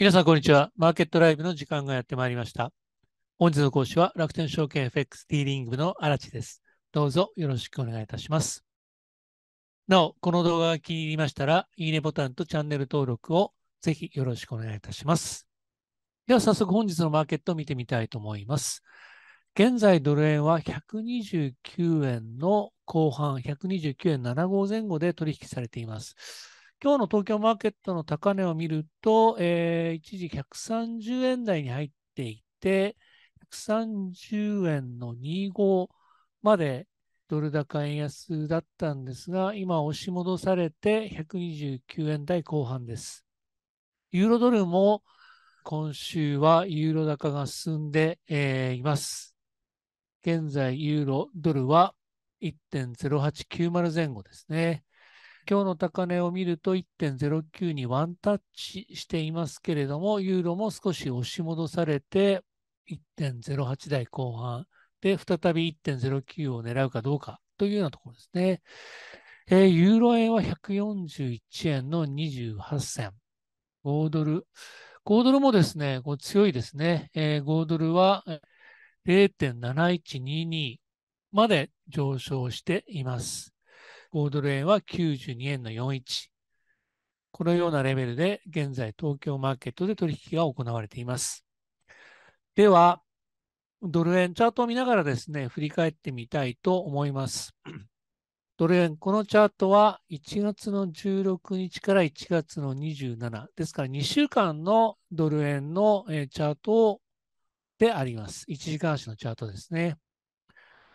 皆さん、こんにちは。マーケットライブの時間がやってまいりました。本日の講師は楽天証券 FX ディーリング部の荒地です。どうぞよろしくお願いいたします。なお、この動画が気に入りましたら、いいねボタンとチャンネル登録をぜひよろしくお願いいたします。では、早速本日のマーケットを見てみたいと思います。現在、ドル円は129円の後半、129円75前後で取引されています。今日の東京マーケットの高値を見ると、えー、一時130円台に入っていて、130円の25までドル高円安だったんですが、今押し戻されて129円台後半です。ユーロドルも今週はユーロ高が進んで、えー、います。現在ユーロドルは1.0890前後ですね。今日の高値を見ると1.09にワンタッチしていますけれども、ユーロも少し押し戻されて1.08台後半で再び1.09を狙うかどうかというようなところですね。えー、ユーロ円は141円の28銭。5ドル。5ドルもですね、こう強いですね。えー、5ドルは0.7122まで上昇しています。5ドル円は92円の41。このようなレベルで現在東京マーケットで取引が行われています。では、ドル円チャートを見ながらですね、振り返ってみたいと思います。ドル円、このチャートは1月の16日から1月の27、ですから2週間のドル円のチャートであります。1時間足のチャートですね。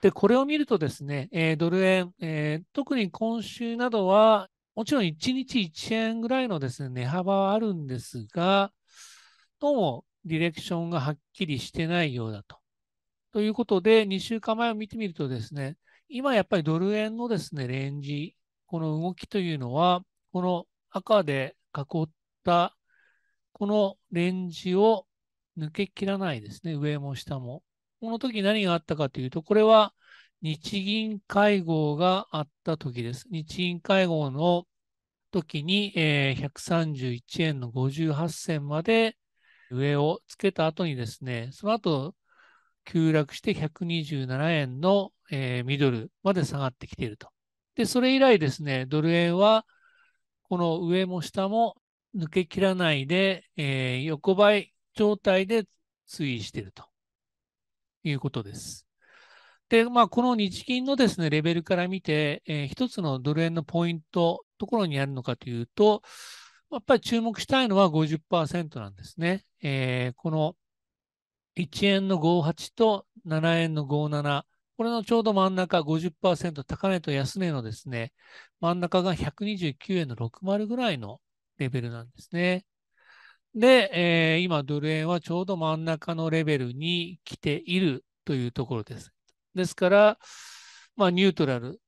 で、これを見るとですね、えー、ドル円、えー、特に今週などは、もちろん1日1円ぐらいのですね、値幅はあるんですが、どうもディレクションがはっきりしてないようだと。ということで、2週間前を見てみるとですね、今やっぱりドル円のですね、レンジ、この動きというのは、この赤で囲ったこのレンジを抜けきらないですね、上も下も。この時何があったかというと、これは日銀会合があった時です。日銀会合の時に、えー、131円の58銭まで上をつけた後にですね、その後急落して127円の、えー、ミドルまで下がってきていると。で、それ以来ですね、ドル円はこの上も下も抜けきらないで、えー、横ばい状態で推移していると。いうことです。で、まあ、この日銀のですね、レベルから見て、えー、一つのドル円のポイント、ところにあるのかというと、やっぱり注目したいのは50%なんですね。えー、この1円の58と7円の57、これのちょうど真ん中50%、高値と安値のですね、真ん中が129円の60ぐらいのレベルなんですね。で、えー、今、ドル円はちょうど真ん中のレベルに来ているというところです。ですから、まあ、ニュートラル、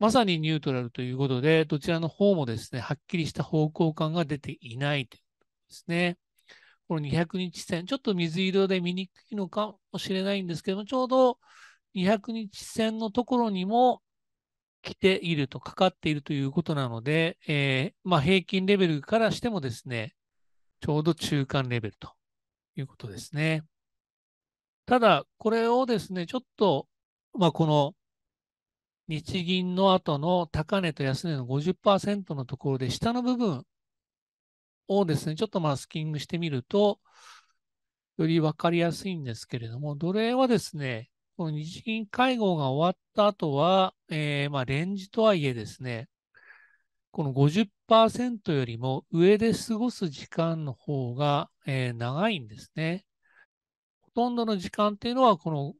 まさにニュートラルということで、どちらの方もですね、はっきりした方向感が出ていないということですね。この200日線、ちょっと水色で見にくいのかもしれないんですけども、ちょうど200日線のところにも来ていると、かかっているということなので、えーまあ、平均レベルからしてもですね、ちょうど中間レベルということですね。ただ、これをですね、ちょっと、まあ、この日銀の後の高値と安値の50%のところで、下の部分をですね、ちょっとマスキングしてみると、より分かりやすいんですけれども、奴隷はですね、この日銀会合が終わった後は、えー、まあ、レンジとはいえですね、この50%よりも上で過ごす時間の方が、えー、長いんですね。ほとんどの時間っていうのは、この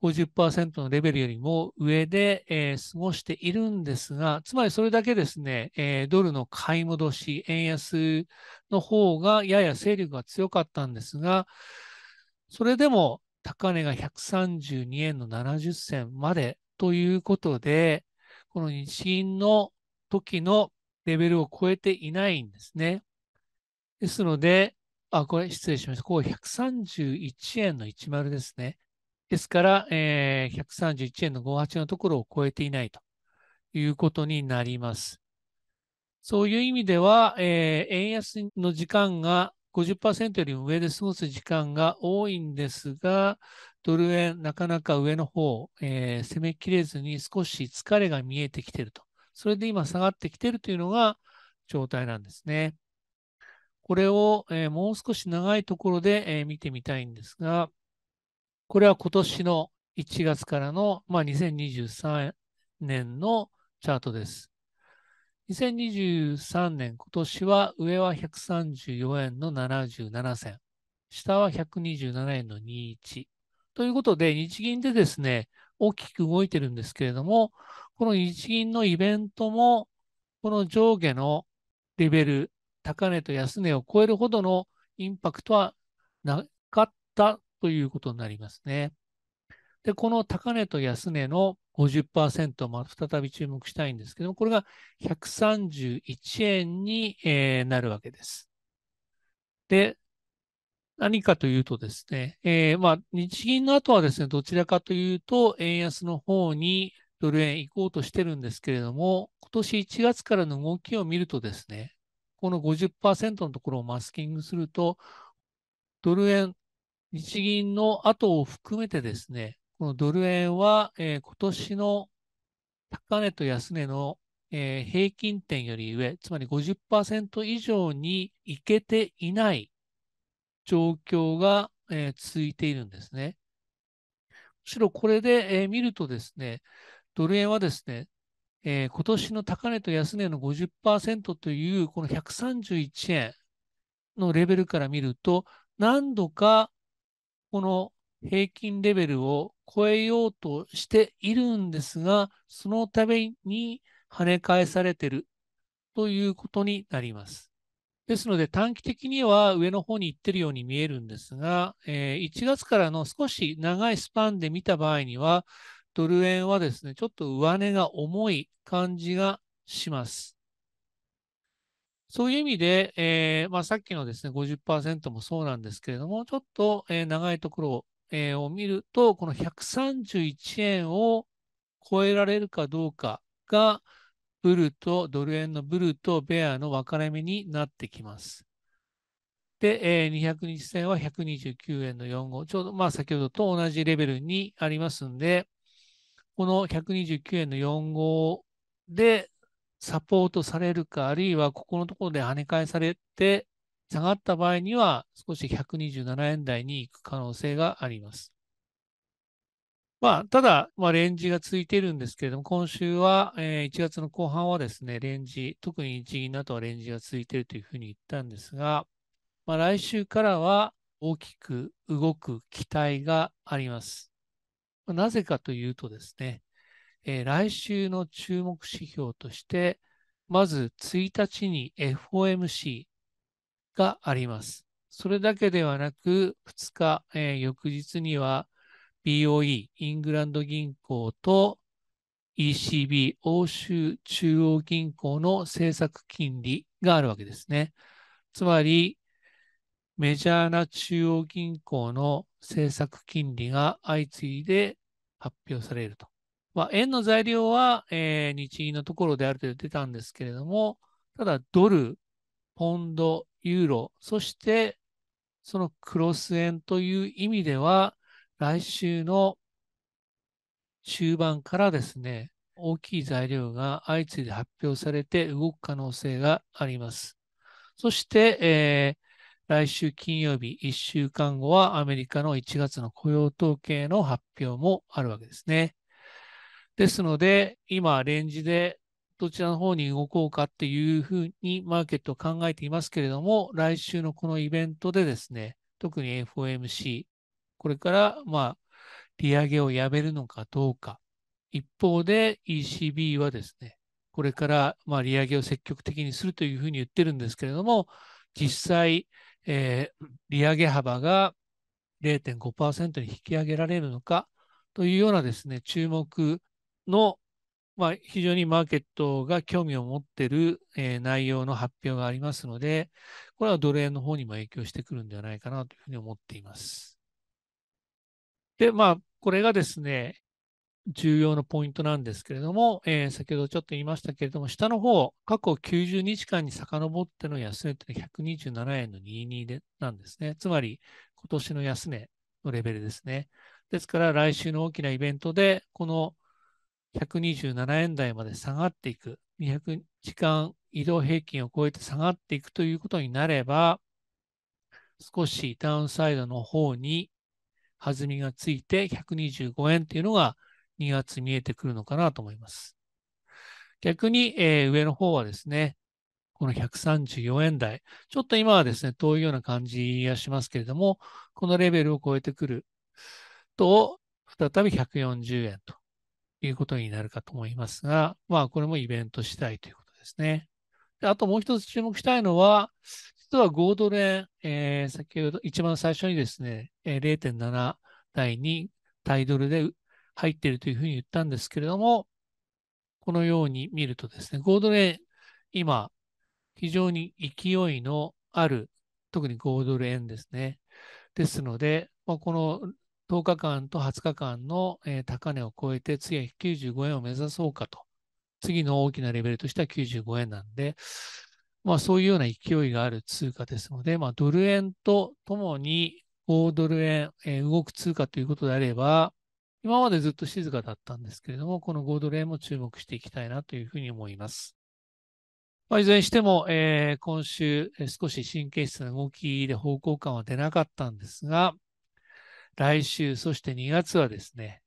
50%のレベルよりも上で、えー、過ごしているんですが、つまりそれだけですね、えー、ドルの買い戻し、円安の方がやや勢力が強かったんですが、それでも高値が132円の70銭までということで、この日銀の時のレベルを超えていないんですね。ですので、あ、これ失礼しました。ここ131円の10ですね。ですから、えー、131円の58のところを超えていないということになります。そういう意味では、えー、円安の時間が50%よりも上で過ごす時間が多いんですが、ドル円、なかなか上の方、えー、攻めきれずに少し疲れが見えてきているとそれで今下がってきているというのが状態なんですね。これを、えー、もう少し長いところで、えー、見てみたいんですが、これは今年の1月からの、まあ、2023年のチャートです。2023年、今年は上は134円の77銭、下は127円の21。ということで、日銀でですね、大きく動いてるんですけれども、この日銀のイベントも、この上下のレベル、高値と安値を超えるほどのインパクトはなかったということになりますね。で、この高値と安値の50%、ま再び注目したいんですけども、これが131円に、えー、なるわけです。で、何かというとですね、えー、まあ、日銀の後はですね、どちらかというと、円安の方にドル円行こうとしてるんですけれども、今年1月からの動きを見るとですね、この50%のところをマスキングすると、ドル円、日銀の後を含めてですね、このドル円は、えー、今年の高値と安値の、えー、平均点より上、つまり50%以上に行けていない状況が、えー、続いているんですね。むしろこれで、えー、見るとですね、ドル円はですね、えー、今年の高値と安値の50%という、この131円のレベルから見ると、何度かこの平均レベルを超えようとしているんですが、そのために跳ね返されているということになります。ですので短期的には上の方に行っているように見えるんですが、えー、1月からの少し長いスパンで見た場合には、ドル円はですね、ちょっと上値が重い感じがします。そういう意味で、えーまあ、さっきのですね、50%もそうなんですけれども、ちょっと、えー、長いところ、えー、を見ると、この131円を超えられるかどうかが、ブルとドル円のブルとベアの分かれ目になってきます。で、えー、200日線は129円の45、ちょうど、まあ、先ほどと同じレベルにありますんで、この129円の4号でサポートされるか、あるいはここのところで跳ね返されて、下がった場合には少し127円台に行く可能性があります。まあ、ただ、まあ、レンジがついているんですけれども、今週は、えー、1月の後半はですね、レンジ、特に日銀の後はレンジがついているというふうに言ったんですが、まあ、来週からは大きく動く期待があります。なぜかというとですね、えー、来週の注目指標として、まず1日に FOMC があります。それだけではなく、2日、えー、翌日には BOE、イングランド銀行と ECB、欧州中央銀行の政策金利があるわけですね。つまり、メジャーな中央銀行の政策金利が相次いで発表されると。まあ、円の材料は、えー、日銀のところである程度出たんですけれども、ただドル、ポンド、ユーロ、そしてそのクロス円という意味では、来週の中盤からですね、大きい材料が相次いで発表されて動く可能性があります。そして、えー、来週金曜日1週間後はアメリカの1月の雇用統計の発表もあるわけですね。ですので、今、レンジでどちらの方に動こうかっていうふうにマーケットを考えていますけれども、来週のこのイベントでですね、特に FOMC、これから、まあ、利上げをやめるのかどうか。一方で ECB はですね、これから、まあ、利上げを積極的にするというふうに言ってるんですけれども、実際、えー、利上げ幅が0.5%に引き上げられるのかというようなですね、注目の、まあ、非常にマーケットが興味を持っている、えー、内容の発表がありますので、これはドル円の方にも影響してくるんではないかなというふうに思っています。で、まあ、これがですね、重要なポイントなんですけれども、えー、先ほどちょっと言いましたけれども、下の方、過去90日間に遡っての安値って127円の22でなんですね。つまり、今年の安値のレベルですね。ですから、来週の大きなイベントで、この127円台まで下がっていく、200時間移動平均を超えて下がっていくということになれば、少しダウンサイドの方に弾みがついて125円っていうのが2月見えてくるのかなと思います。逆に、えー、上の方はですね、この134円台。ちょっと今はですね、遠いような感じがしますけれども、このレベルを超えてくると、再び140円ということになるかと思いますが、まあ、これもイベント次第ということですね。であともう一つ注目したいのは、実は5ドル円、えー、先ほど一番最初にですね、0.7台にタイドルで入っているというふうに言ったんですけれども、このように見るとですね、5ドル円、今、非常に勢いのある、特に5ドル円ですね。ですので、まあ、この10日間と20日間の、え高値を超えて、次は95円を目指そうかと。次の大きなレベルとしては95円なんで、まあ、そういうような勢いがある通貨ですので、まあ、ドル円とともに5ドル円、えー、動く通貨ということであれば、今までずっと静かだったんですけれども、この5ドル円も注目していきたいなというふうに思います。まあ、いずれにしても、えー、今週、えー、少し神経質な動きで方向感は出なかったんですが、来週、そして2月はですね、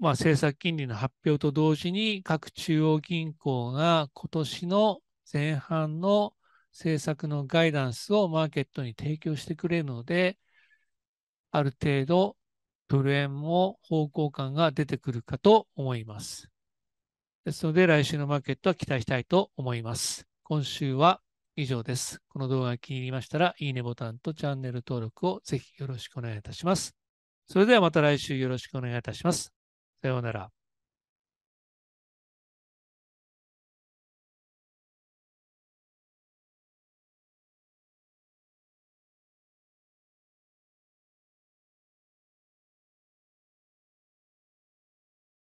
まあ、政策金利の発表と同時に各中央銀行が今年の前半の政策のガイダンスをマーケットに提供してくれるので、ある程度ドル円も方向感が出てくるかと思います。ですので、来週のマーケットは期待したいと思います。今週は以上です。この動画が気に入りましたら、いいねボタンとチャンネル登録をぜひよろしくお願いいたします。それではまた来週よろしくお願いいたします。さようなら。